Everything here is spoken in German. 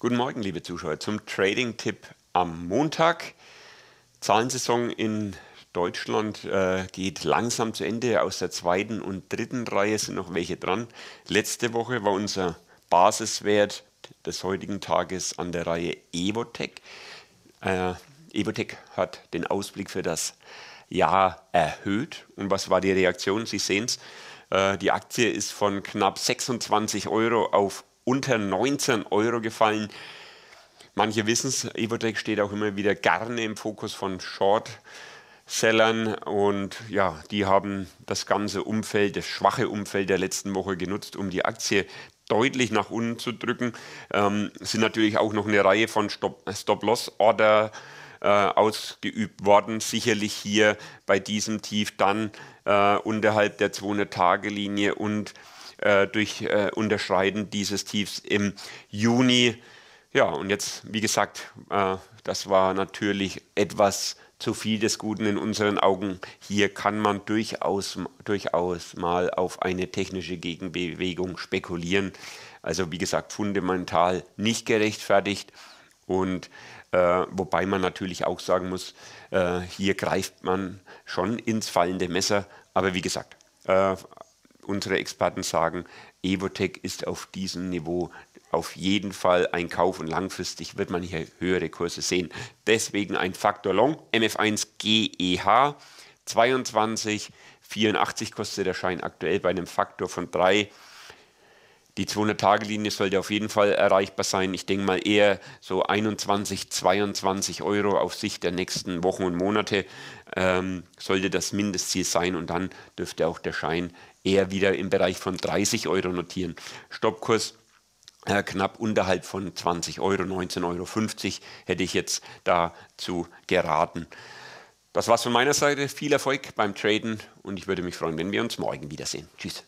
Guten Morgen, liebe Zuschauer, zum Trading-Tipp am Montag. Zahlensaison in Deutschland äh, geht langsam zu Ende. Aus der zweiten und dritten Reihe sind noch welche dran. Letzte Woche war unser Basiswert des heutigen Tages an der Reihe Evotech. Äh, Evotech hat den Ausblick für das Jahr erhöht. Und was war die Reaktion? Sie sehen es. Äh, die Aktie ist von knapp 26 Euro auf unter 19 Euro gefallen. Manche wissen es, Evotec steht auch immer wieder gerne im Fokus von Short-Sellern und ja, die haben das ganze Umfeld, das schwache Umfeld der letzten Woche genutzt, um die Aktie deutlich nach unten zu drücken. Ähm, sind natürlich auch noch eine Reihe von Stop-Loss-Order äh, ausgeübt worden. Sicherlich hier bei diesem Tief dann äh, unterhalb der 200-Tage-Linie und äh, durch äh, Unterschreiten dieses Tiefs im Juni. Ja, und jetzt, wie gesagt, äh, das war natürlich etwas zu viel des Guten in unseren Augen. Hier kann man durchaus, durchaus mal auf eine technische Gegenbewegung spekulieren. Also wie gesagt, fundamental nicht gerechtfertigt. Und äh, wobei man natürlich auch sagen muss, äh, hier greift man schon ins fallende Messer. Aber wie gesagt, äh, unsere Experten sagen, Evotech ist auf diesem Niveau auf jeden Fall ein Kauf und langfristig wird man hier höhere Kurse sehen. Deswegen ein Faktor Long, MF1 GEH 22, 84 kostet der Schein aktuell bei einem Faktor von 3. Die 200-Tage-Linie sollte auf jeden Fall erreichbar sein. Ich denke mal eher so 21, 22 Euro auf Sicht der nächsten Wochen und Monate ähm, sollte das Mindestziel sein und dann dürfte auch der Schein eher wieder im Bereich von 30 Euro notieren. Stoppkurs äh, knapp unterhalb von 20 Euro, 19,50 Euro hätte ich jetzt dazu geraten. Das war's von meiner Seite. Viel Erfolg beim Traden und ich würde mich freuen, wenn wir uns morgen wiedersehen. Tschüss.